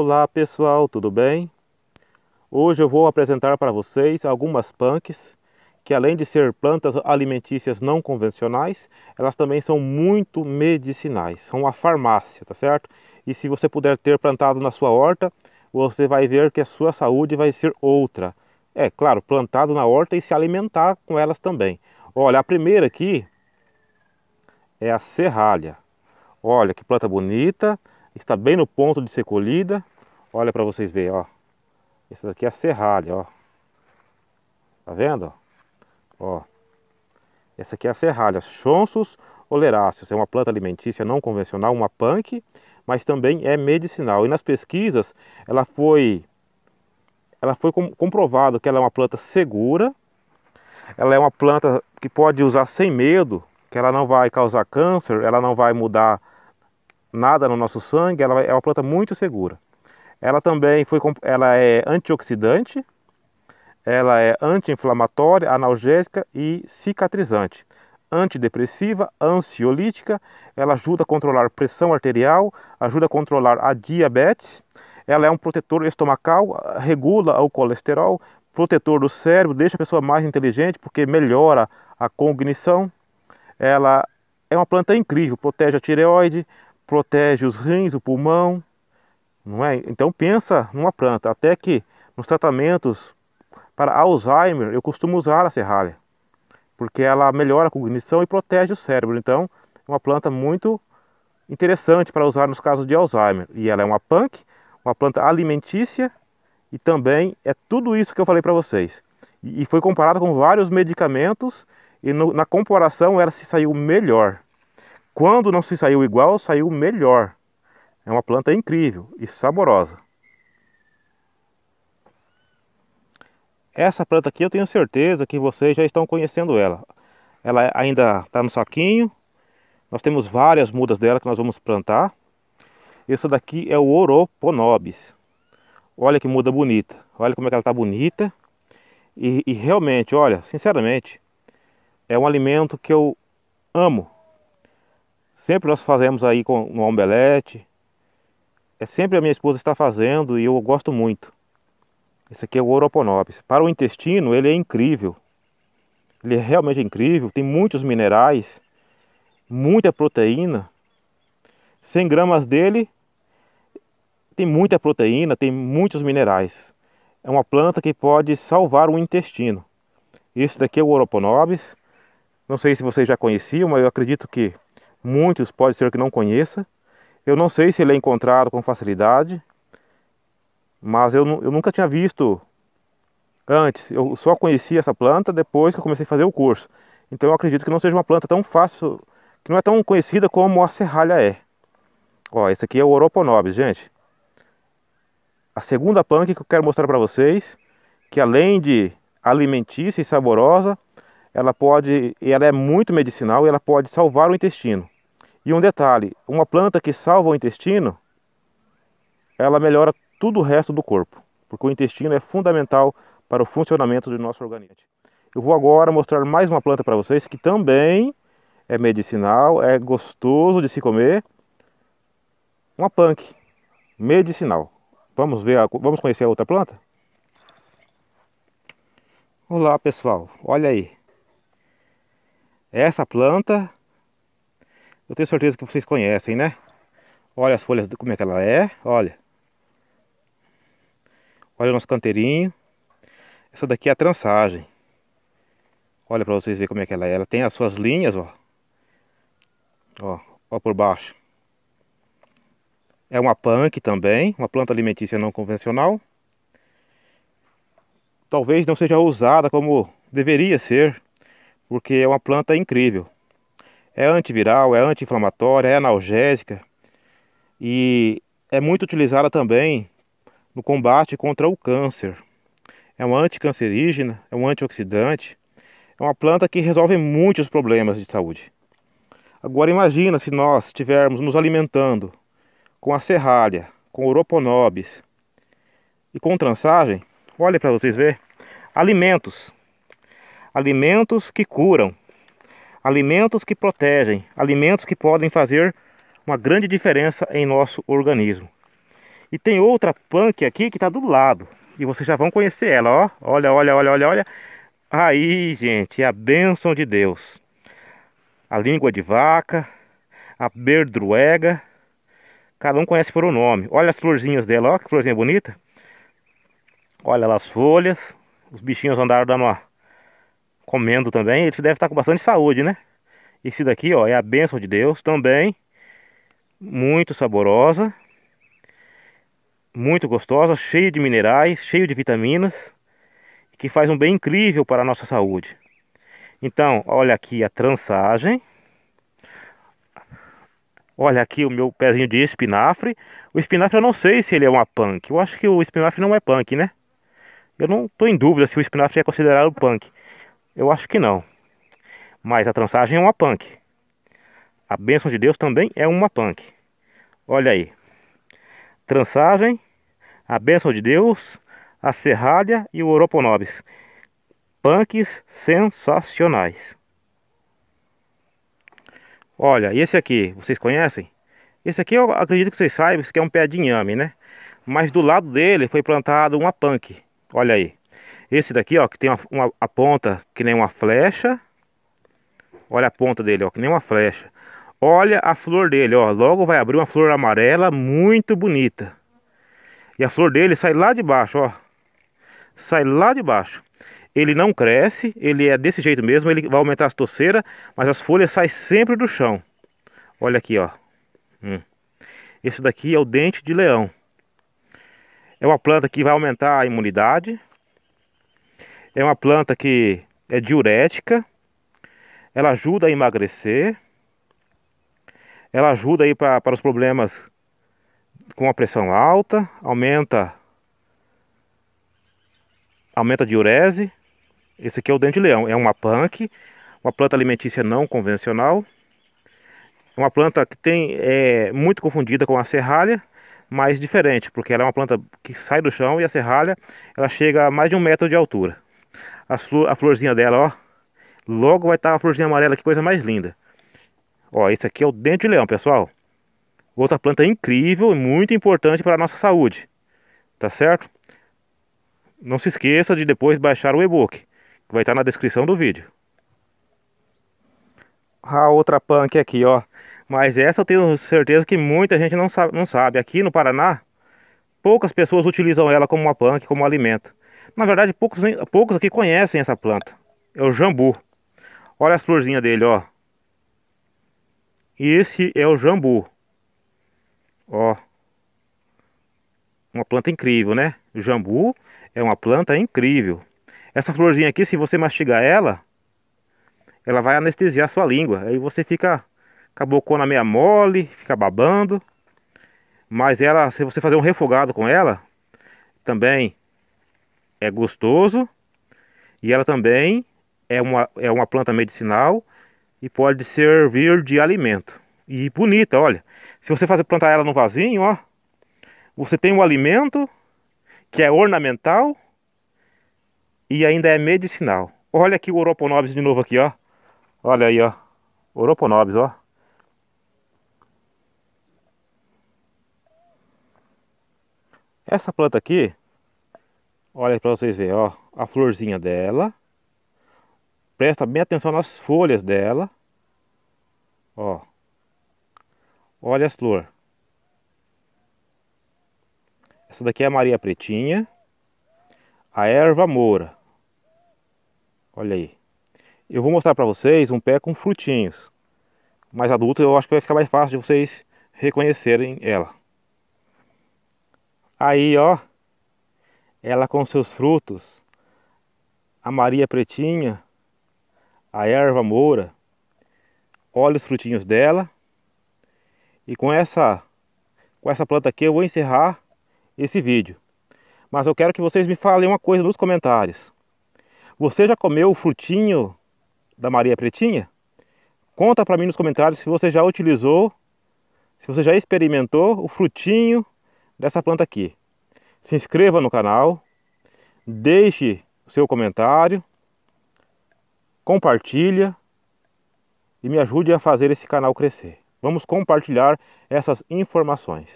Olá pessoal, tudo bem? Hoje eu vou apresentar para vocês algumas punks que além de ser plantas alimentícias não convencionais, elas também são muito medicinais, são uma farmácia, tá certo? E se você puder ter plantado na sua horta, você vai ver que a sua saúde vai ser outra. É claro, plantado na horta e se alimentar com elas também. Olha, a primeira aqui é a serralha. Olha que planta bonita, está bem no ponto de ser colhida. Olha para vocês verem, ó. Essa daqui é a serralha, ó. Tá vendo? Ó. Essa aqui é a serralha, Chonsus oleraceus. É uma planta alimentícia não convencional, uma punk, mas também é medicinal. E nas pesquisas, ela foi ela foi comprovado que ela é uma planta segura. Ela é uma planta que pode usar sem medo, que ela não vai causar câncer, ela não vai mudar nada no nosso sangue, ela é uma planta muito segura. Ela também foi, ela é antioxidante, ela é anti-inflamatória, analgésica e cicatrizante. Antidepressiva, ansiolítica, ela ajuda a controlar pressão arterial, ajuda a controlar a diabetes, ela é um protetor estomacal, regula o colesterol, protetor do cérebro, deixa a pessoa mais inteligente porque melhora a cognição. Ela é uma planta incrível, protege a tireoide, protege os rins, o pulmão, não é? Então pensa numa planta, até que nos tratamentos para Alzheimer eu costumo usar a serralha, porque ela melhora a cognição e protege o cérebro. Então é uma planta muito interessante para usar nos casos de Alzheimer. E ela é uma punk, uma planta alimentícia e também é tudo isso que eu falei para vocês. E foi comparado com vários medicamentos e no, na comparação ela se saiu melhor. Quando não se saiu igual, saiu melhor. É uma planta incrível e saborosa. Essa planta aqui eu tenho certeza que vocês já estão conhecendo ela. Ela ainda está no saquinho. Nós temos várias mudas dela que nós vamos plantar. Essa daqui é o Oroponobis. Olha que muda bonita. Olha como é que ela está bonita. E, e realmente, olha, sinceramente, é um alimento que eu amo. Sempre nós fazemos aí com um omelete. É sempre a minha esposa está fazendo e eu gosto muito. Esse aqui é o Oroponopis. Para o intestino, ele é incrível. Ele é realmente incrível, tem muitos minerais, muita proteína. 100 gramas dele tem muita proteína, tem muitos minerais. É uma planta que pode salvar o intestino. Esse daqui é o Oroponobis. Não sei se vocês já conheciam, mas eu acredito que Muitos pode ser que não conheça. Eu não sei se ele é encontrado com facilidade, mas eu, eu nunca tinha visto antes. Eu só conheci essa planta depois que eu comecei a fazer o curso. Então eu acredito que não seja uma planta tão fácil, que não é tão conhecida como a serralha é. Ó, esse aqui é o Oroponobis, gente. A segunda planta que eu quero mostrar para vocês, que além de alimentícia e saborosa, ela pode, ela é muito medicinal e ela pode salvar o intestino. E um detalhe, uma planta que salva o intestino, ela melhora tudo o resto do corpo, porque o intestino é fundamental para o funcionamento do nosso organismo. Eu vou agora mostrar mais uma planta para vocês que também é medicinal, é gostoso de se comer. Uma punk medicinal. Vamos ver, a, vamos conhecer a outra planta? Olá, pessoal. Olha aí. Essa planta, eu tenho certeza que vocês conhecem, né? Olha as folhas, como é que ela é, olha. Olha o nosso canteirinho. Essa daqui é a trançagem. Olha para vocês verem como é que ela é. Ela tem as suas linhas, ó. Ó, ó por baixo. É uma punk também, uma planta alimentícia não convencional. Talvez não seja usada como deveria ser porque é uma planta incrível. É antiviral, é anti-inflamatória, é analgésica e é muito utilizada também no combate contra o câncer. É uma anticancerígena, é um antioxidante, é uma planta que resolve muitos problemas de saúde. Agora imagina se nós estivermos nos alimentando com a serralha, com oroponobis e com trançagem, olha para vocês ver, alimentos alimentos que curam, alimentos que protegem, alimentos que podem fazer uma grande diferença em nosso organismo. E tem outra punk aqui que está do lado. E vocês já vão conhecer ela, ó. Olha, olha, olha, olha, olha. Aí, gente, a bênção de Deus. A língua de vaca, a berdruega. Cada um conhece por um nome. Olha as florzinhas dela, ó, que florzinha bonita. Olha lá as folhas. Os bichinhos andaram dando uma comendo também, ele deve estar com bastante saúde, né? Esse daqui, ó, é a bênção de Deus também. Muito saborosa. Muito gostosa, cheio de minerais, cheio de vitaminas. Que faz um bem incrível para a nossa saúde. Então, olha aqui a trançagem. Olha aqui o meu pezinho de espinafre. O espinafre eu não sei se ele é uma punk. Eu acho que o espinafre não é punk, né? Eu não estou em dúvida se o espinafre é considerado punk. Eu acho que não. Mas a trançagem é uma punk. A bênção de Deus também é uma punk. Olha aí. Trançagem, a bênção de Deus, a serralha e o oroponobis. Punks sensacionais. Olha, esse aqui, vocês conhecem? Esse aqui eu acredito que vocês saibam, que é um pé de inhame, né? Mas do lado dele foi plantado uma punk. Olha aí. Esse daqui, ó, que tem uma, uma, a ponta que nem uma flecha. Olha a ponta dele, ó, que nem uma flecha. Olha a flor dele, ó. Logo vai abrir uma flor amarela muito bonita. E a flor dele sai lá de baixo, ó. Sai lá de baixo. Ele não cresce, ele é desse jeito mesmo, ele vai aumentar as toceiras, mas as folhas saem sempre do chão. Olha aqui, ó. Hum. Esse daqui é o dente de leão. É uma planta que vai aumentar a imunidade, é uma planta que é diurética, ela ajuda a emagrecer, ela ajuda aí para os problemas com a pressão alta, aumenta aumenta a diurese. Esse aqui é o dente de leão, é uma punk, uma planta alimentícia não convencional. É uma planta que tem é muito confundida com a serralha, mas diferente, porque ela é uma planta que sai do chão e a serralha ela chega a mais de um metro de altura flor, a florzinha dela, ó. Logo vai estar tá a florzinha amarela, que coisa mais linda. Ó, esse aqui é o dente de leão, pessoal. Outra planta incrível e muito importante para a nossa saúde. Tá certo? Não se esqueça de depois baixar o e-book, que vai estar tá na descrição do vídeo. A outra punk aqui, ó. Mas essa eu tenho certeza que muita gente não sabe. Não sabe. Aqui no Paraná, poucas pessoas utilizam ela como uma punk, como um alimento. Na verdade, poucos, poucos aqui conhecem essa planta. É o jambu. Olha as florzinhas dele, ó. E esse é o jambu. Ó. Uma planta incrível, né? O jambu é uma planta incrível. Essa florzinha aqui, se você mastigar ela, ela vai anestesiar a sua língua. Aí você fica com a bocona meia mole, fica babando. Mas ela, se você fazer um refogado com ela, também é gostoso e ela também é uma, é uma planta medicinal e pode servir de alimento. E bonita, olha. Se você fazer plantar ela no vasinho, ó, você tem um alimento que é ornamental e ainda é medicinal. Olha aqui o Oroponobis de novo aqui, ó. Olha aí, ó. Oroponobis, ó. Essa planta aqui, Olha para vocês verem, ó, a florzinha dela. Presta bem atenção nas folhas dela. Ó. Olha as flores. Essa daqui é a Maria Pretinha. A erva moura. Olha aí. Eu vou mostrar para vocês um pé com frutinhos. Mais adulto eu acho que vai ficar mais fácil de vocês reconhecerem ela. Aí, ó ela com seus frutos, a Maria Pretinha, a erva moura, olha os frutinhos dela. E com essa, com essa planta aqui eu vou encerrar esse vídeo. Mas eu quero que vocês me falem uma coisa nos comentários. Você já comeu o frutinho da Maria Pretinha? Conta para mim nos comentários se você já utilizou, se você já experimentou o frutinho dessa planta aqui se inscreva no canal, deixe seu comentário, compartilha e me ajude a fazer esse canal crescer. Vamos compartilhar essas informações.